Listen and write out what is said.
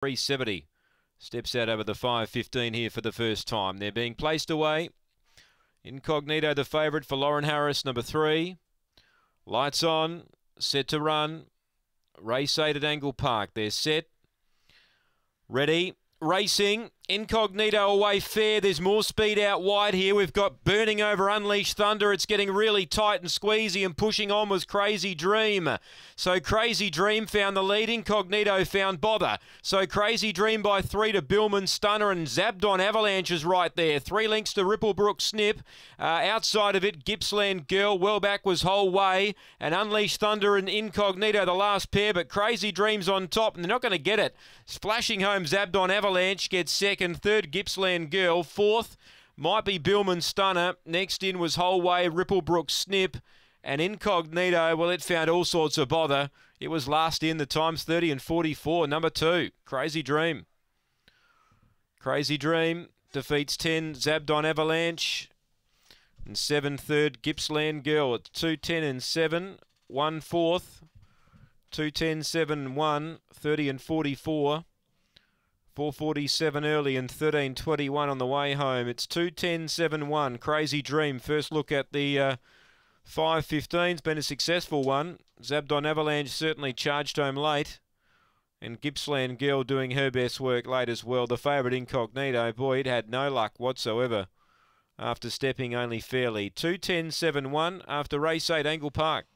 370 steps out over the 5.15 here for the first time. They're being placed away. Incognito, the favourite for Lauren Harris, number three. Lights on, set to run. Race eight at Angle Park. They're set. Ready. Racing. Incognito away fair. There's more speed out wide here. We've got Burning over Unleashed Thunder. It's getting really tight and squeezy and pushing on was Crazy Dream. So Crazy Dream found the lead. Incognito found Bobber. So Crazy Dream by three to Billman Stunner and Zabdon Avalanche is right there. Three links to Ripplebrook Snip. Uh, outside of it, Gippsland Girl. Well back was Whole Way. And Unleashed Thunder and Incognito the last pair. But Crazy Dream's on top and they're not going to get it. Splashing home Zabdon Avalanche gets second second. Third, Gippsland Girl. Fourth, might be Billman Stunner. Next in was Holway, Ripplebrook Snip. And Incognito, well, it found all sorts of bother. It was last in the times 30 and 44. Number two, Crazy Dream. Crazy Dream defeats 10, Zabdon Avalanche. And seven third Gippsland Girl at 210 and 7. one fourth, 210 7 1, 30 and 44. 447 early and 1321 on the way home. It's 21071. Crazy Dream. First look at the uh, 515's been a successful one. Zabdon Avalanche certainly charged home late. And Gippsland Girl doing her best work late as well. The favourite Incognito, boy, it had no luck whatsoever after stepping only fairly. 21071 after race 8 Angle Park.